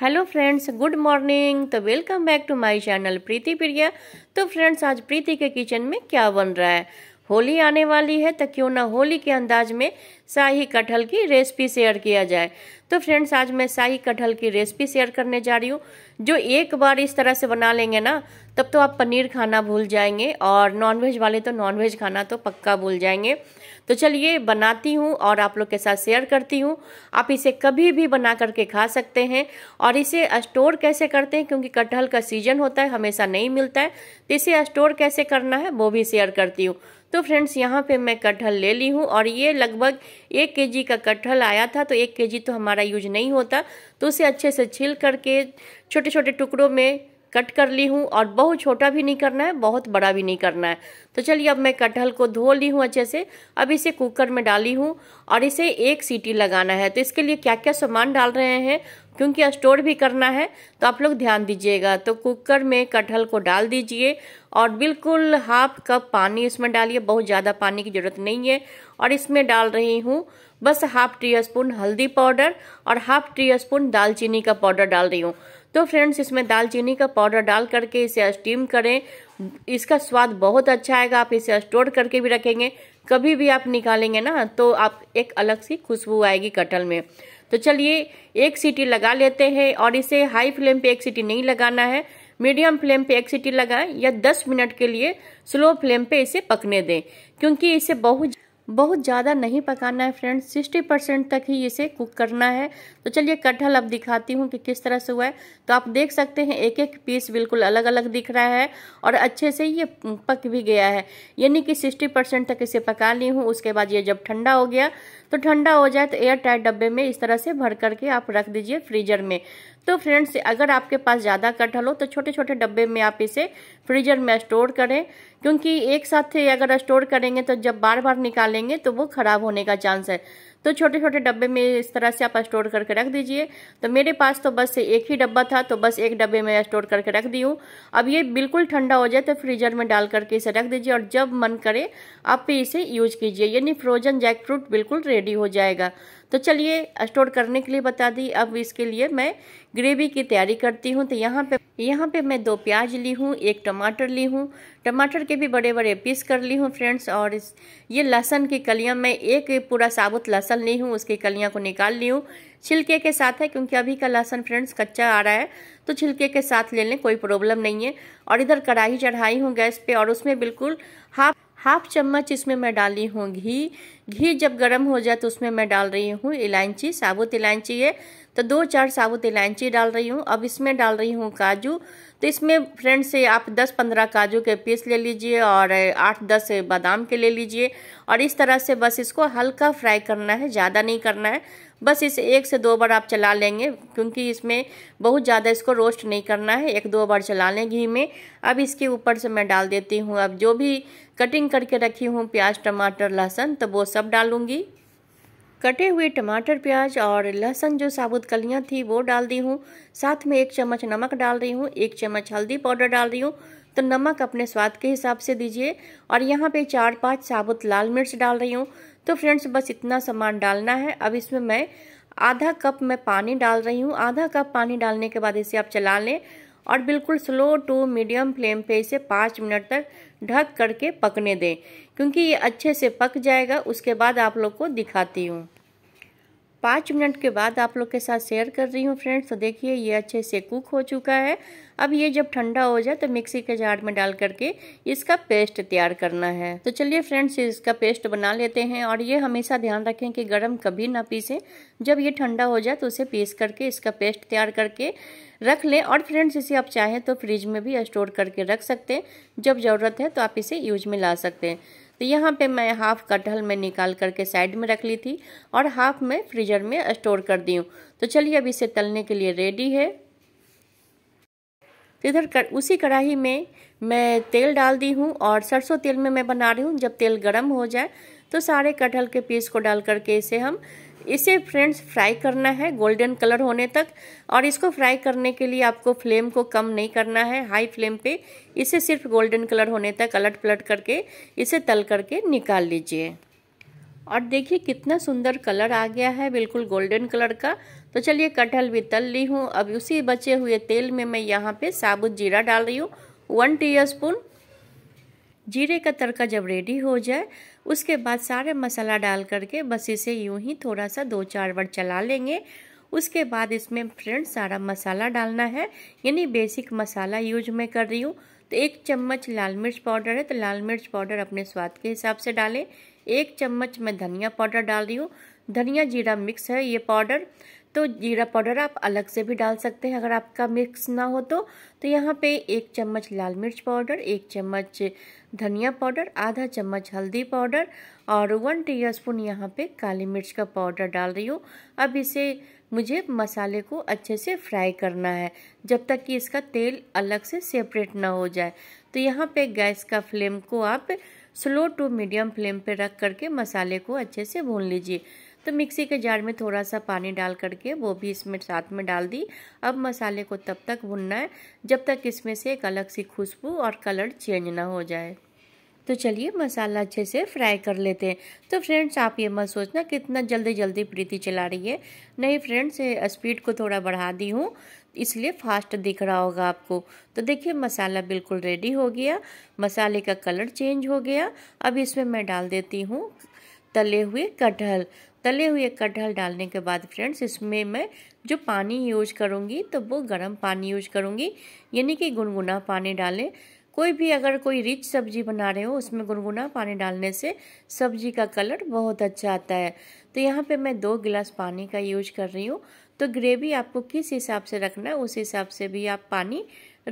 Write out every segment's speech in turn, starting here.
hello friends good morning तो welcome back to my channel Preeti Priya तो friends आज प्रीति के किचन में क्या बन रहा है होली आने वाली है तो क्यों ना होली के अंदाज में शाही कटहल की रेसिपी शेयर किया जाए तो फ्रेंड्स आज मैं शाही कटहल की रेसिपी शेयर करने जा रही हूँ जो एक बार इस तरह से बना लेंगे ना तब तो आप पनीर खाना भूल जाएंगे और नॉनवेज वाले तो नॉनवेज खाना तो पक्का भूल जाएंगे तो चलिए बनाती हूँ और आप लोग के साथ शेयर करती हूँ आप इसे कभी भी बना करके खा सकते हैं और इसे स्टोर कैसे करते हैं क्योंकि कटहल का सीजन होता है हमेशा नहीं मिलता है तो इसे स्टोर कैसे करना है वो भी शेयर करती हूँ तो फ्रेंड्स यहाँ पे मैं कटहल ले ली हूँ और ये लगभग एक केजी का कटहल आया था तो एक केजी तो हमारा यूज नहीं होता तो उसे अच्छे से छील करके छोटे छोटे टुकड़ों में कट कर ली हूँ और बहुत छोटा भी नहीं करना है बहुत बड़ा भी नहीं करना है तो चलिए अब मैं कटहल को धो ली हूँ अच्छे से अब इसे कुकर में डाली हूँ और इसे एक सीटी लगाना है तो इसके लिए क्या क्या सामान डाल रहे हैं क्योंकि स्टोर भी करना है तो आप लोग ध्यान दीजिएगा तो कुकर में कटहल को डाल दीजिए और बिल्कुल हाफ कप पानी इसमें डालिए बहुत ज़्यादा पानी की ज़रूरत नहीं है और इसमें डाल रही हूँ बस हाफ टी स्पून हल्दी पाउडर और हाफ टी स्पून दालचीनी का पाउडर डाल रही हूँ तो फ्रेंड्स इसमें दालचीनी का पाउडर डाल करके इसे स्टीम करें इसका स्वाद बहुत अच्छा आएगा आप इसे स्टोर करके भी रखेंगे कभी भी आप निकालेंगे ना तो आप एक अलग सी खुशबू आएगी कटहल में तो चलिए एक सीटी लगा लेते हैं और इसे हाई फ्लेम पे एक सीटी नहीं लगाना है मीडियम फ्लेम पे एक सीटी लगाएं या 10 मिनट के लिए स्लो फ्लेम पे इसे पकने दें क्योंकि इसे बहुत बहुत ज़्यादा नहीं पकाना है फ्रेंड्स सिक्सटी परसेंट तक ही इसे कुक करना है तो चलिए कटहल अब दिखाती हूँ कि किस तरह से हुआ है तो आप देख सकते हैं एक एक पीस बिल्कुल अलग अलग दिख रहा है और अच्छे से ये पक भी गया है यानी कि सिक्सटी परसेंट तक इसे पका ली हूँ उसके बाद ये जब ठंडा हो गया तो ठंडा हो जाए तो एयर टाइट डब्बे में इस तरह से भर करके आप रख दीजिए फ्रीजर में तो फ्रेंड्स अगर आपके पास ज़्यादा कटहल हो तो छोटे छोटे डब्बे में आप इसे फ्रीजर में स्टोर करें क्योंकि एक साथ अगर स्टोर करेंगे तो जब बार बार निकालेंगे तो वो ख़राब होने का चांस है तो छोटे छोटे डब्बे में इस तरह से आप स्टोर करके रख दीजिए तो मेरे पास तो बस एक ही डब्बा था तो बस एक डब्बे में स्टोर करके रख दी हूँ अब ये बिल्कुल ठंडा हो जाए तो फ्रीजर में डाल करके इसे रख दीजिए और जब मन करे आप इसे यूज कीजिए यानी फ्रोजन जैक फ्रूट बिल्कुल रेडी हो जाएगा तो चलिए स्टोर करने के लिए बता दी अब इसके लिए मैं ग्रेवी की तैयारी करती हूँ तो यहाँ पे यहाँ पे मैं दो प्याज ली हूँ एक टमाटर ली हूँ टमाटर के भी बड़े बड़े पीस कर ली हूँ फ्रेंड्स और इस ये लहसन की कलियाँ मैं एक पूरा साबुत लहसन ली हूँ उसकी कलियाँ को निकाल ली हूँ छिलके के साथ है क्योंकि अभी का लहसन फ्रेंड्स कच्चा आ रहा है तो छिलके के साथ ले लें कोई प्रॉब्लम नहीं है और इधर कढ़ाई चढ़ाई हूँ गैस पे और उसमें बिल्कुल हाफ हाफ चम्मच इसमें मैं डाली हूँ घी घी जब गर्म हो जाए तो उसमें मैं डाल रही हूँ इलायची साबुत इलायची है तो दो चार साबुत इलायची डाल रही हूँ अब इसमें डाल रही हूँ काजू तो इसमें फ्रेंड से आप 10-15 काजू के पीस ले लीजिए और 8-10 बादाम के ले लीजिए और इस तरह से बस इसको हल्का फ्राई करना है ज़्यादा नहीं करना है बस इसे एक से दो बार आप चला लेंगे क्योंकि इसमें बहुत ज़्यादा इसको रोस्ट नहीं करना है एक दो बार चला लें घी में अब इसके ऊपर से मैं डाल देती हूँ अब जो भी कटिंग करके रखी हूँ प्याज टमाटर लहसुन तो वो सब डालूँगी कटे हुए टमाटर प्याज और लहसुन जो साबुत कलियाँ थी वो डाल दी हूँ साथ में एक चम्मच नमक डाल रही हूँ एक चम्मच हल्दी पाउडर डाल रही हूँ तो नमक अपने स्वाद के हिसाब से दीजिए और यहाँ पे चार पांच साबुत लाल मिर्च डाल रही हूँ तो फ्रेंड्स बस इतना सामान डालना है अब इसमें मैं आधा कप मैं पानी डाल रही हूँ आधा कप पानी डालने के बाद इसे आप चला लें और बिल्कुल स्लो टू मीडियम फ्लेम पे इसे पाँच मिनट तक ढक करके पकने दें क्योंकि ये अच्छे से पक जाएगा उसके बाद आप लोग को दिखाती हूँ पाँच मिनट के बाद आप लोग के साथ शेयर कर रही हूँ फ्रेंड्स तो देखिए ये अच्छे से कुक हो चुका है अब ये जब ठंडा हो जाए तो मिक्सी के जार में डाल करके इसका पेस्ट तैयार करना है तो चलिए फ्रेंड्स इसका पेस्ट बना लेते हैं और ये हमेशा ध्यान रखें कि गर्म कभी ना पीसें जब ये ठंडा हो जाए तो उसे पीस करके इसका पेस्ट तैयार करके रख लें और फ्रेंड्स इसे आप चाहें तो फ्रिज में भी स्टोर करके रख सकते हैं जब ज़रूरत है तो आप इसे यूज में ला सकते हैं तो यहाँ पे मैं हाफ़ कटहल में निकाल करके साइड में रख ली थी और हाफ़ में फ्रीजर में स्टोर कर दी हूँ तो चलिए अब इसे तलने के लिए रेडी है तो इधर कर, उसी कढ़ाई में मैं तेल डाल दी हूँ और सरसों तेल में मैं बना रही हूँ जब तेल गर्म हो जाए तो सारे कटहल के पीस को डाल करके इसे हम इसे फ्रेंड्स फ्राई करना है गोल्डन कलर होने तक और इसको फ्राई करने के लिए आपको फ्लेम को कम नहीं करना है हाई फ्लेम पे इसे सिर्फ गोल्डन कलर होने तक अलट पलट करके इसे तल करके निकाल लीजिए और देखिए कितना सुंदर कलर आ गया है बिल्कुल गोल्डन कलर का तो चलिए कटहल भी तल ली हूँ अब उसी बचे हुए तेल में मैं यहाँ पे साबुत जीरा डाल रही हूँ वन टी स्पून जीरे का तड़का जब रेडी हो जाए उसके बाद सारे मसाला डाल करके बस इसे यूं ही थोड़ा सा दो चार बार चला लेंगे उसके बाद इसमें फ्रेंड्स सारा मसाला डालना है यानी बेसिक मसाला यूज मैं कर रही हूँ तो एक चम्मच लाल मिर्च पाउडर है तो लाल मिर्च पाउडर अपने स्वाद के हिसाब से डालें एक चम्मच मैं धनिया पाउडर डाल रही हूँ धनिया जीरा मिक्स है ये पाउडर तो जीरा पाउडर आप अलग से भी डाल सकते हैं अगर आपका मिक्स ना हो तो तो यहाँ पे एक चम्मच लाल मिर्च पाउडर एक चम्मच धनिया पाउडर आधा चम्मच हल्दी पाउडर और वन स्पून यहाँ पर काली मिर्च का पाउडर डाल रही हूँ अब इसे मुझे मसाले को अच्छे से फ्राई करना है जब तक कि इसका तेल अलग से सेपरेट ना हो जाए तो यहाँ पे गैस का फ्लेम को आप स्लो टू मीडियम फ्लेम पे रख करके मसाले को अच्छे से भून लीजिए तो मिक्सी के जार में थोड़ा सा पानी डाल करके वो भी इसमें साथ में डाल दी अब मसाले को तब तक भुनना है जब तक इसमें से एक अलग सी खुशबू और कलर चेंज ना हो जाए तो चलिए मसाला अच्छे से फ्राई कर लेते हैं तो फ्रेंड्स आप ये मत सोचना कितना जल्दी जल्दी प्रीति चला रही है नहीं फ्रेंड्स स्पीड को थोड़ा बढ़ा दी हूँ इसलिए फास्ट दिख रहा होगा आपको तो देखिए मसाला बिल्कुल रेडी हो गया मसाले का कलर चेंज हो गया अब इसमें मैं डाल देती हूँ तले हुए कटहल तले हुए कटहल डालने के बाद फ्रेंड्स इसमें मैं जो पानी यूज करूँगी तो वो गर्म पानी यूज करूँगी यानी कि गुनगुना पानी डालें कोई भी अगर कोई रिच सब्जी बना रहे हो उसमें गुनगुना पानी डालने से सब्जी का कलर बहुत अच्छा आता है तो यहाँ पे मैं दो गिलास पानी का यूज कर रही हूँ तो ग्रेवी आपको किस हिसाब से रखना है उस हिसाब से भी आप पानी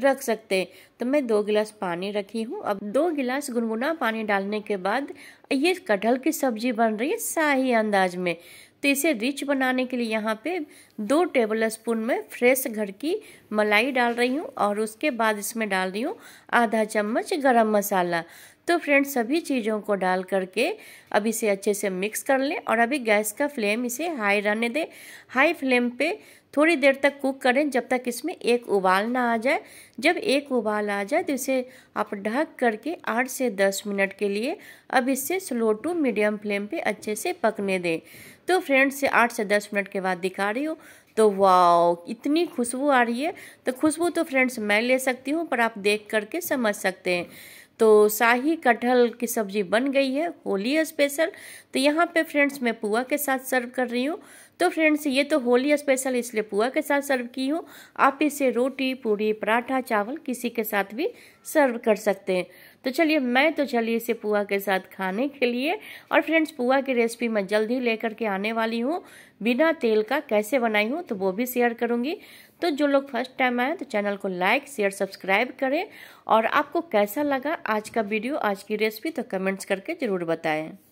रख सकते हैं तो मैं दो गिलास पानी रखी हूँ अब दो गिलास गुनगुना पानी डालने के बाद ये कटहल की सब्जी बन रही है शाही अंदाज में तो इसे रिच बनाने के लिए यहाँ पे दो टेबल स्पून में फ्रेश घर की मलाई डाल रही हूँ और उसके बाद इसमें डाल रही हूँ आधा चम्मच गरम मसाला तो फ्रेंड्स सभी चीज़ों को डाल करके अब इसे अच्छे से मिक्स कर लें और अभी गैस का फ्लेम इसे हाई रहने दें हाई फ्लेम पे थोड़ी देर तक कुक करें जब तक इसमें एक उबाल ना आ जाए जब एक उबाल आ जाए तो इसे आप ढक करके आठ से दस मिनट के लिए अब इसे स्लो टू मीडियम फ्लेम पे अच्छे से पकने दें तो फ्रेंड्स से आठ से दस मिनट के बाद दिखा रही हूँ तो वाओ इतनी खुशबू आ रही है तो खुशबू तो फ्रेंड्स मैं ले सकती हूँ पर आप देख करके समझ सकते हैं तो शाही कटहल की सब्जी बन गई है होली स्पेशल तो यहाँ पे फ्रेंड्स मैं पुआ के साथ सर्व कर रही हूँ तो फ्रेंड्स ये तो होली स्पेशल इसलिए पुआ के साथ सर्व की हूँ आप इसे रोटी पूरी पराठा चावल किसी के साथ भी सर्व कर सकते हैं तो चलिए मैं तो चलिए इसे पुआ के साथ खाने के लिए और फ्रेंड्स पुआ की रेसिपी मैं जल्द ही लेकर के आने वाली हूँ बिना तेल का कैसे बनाई हूँ तो वो भी शेयर करूँगी तो जो लोग फर्स्ट टाइम आए तो चैनल को लाइक शेयर सब्सक्राइब करें और आपको कैसा लगा आज का वीडियो आज की रेसिपी तो कमेंट्स करके ज़रूर बताएं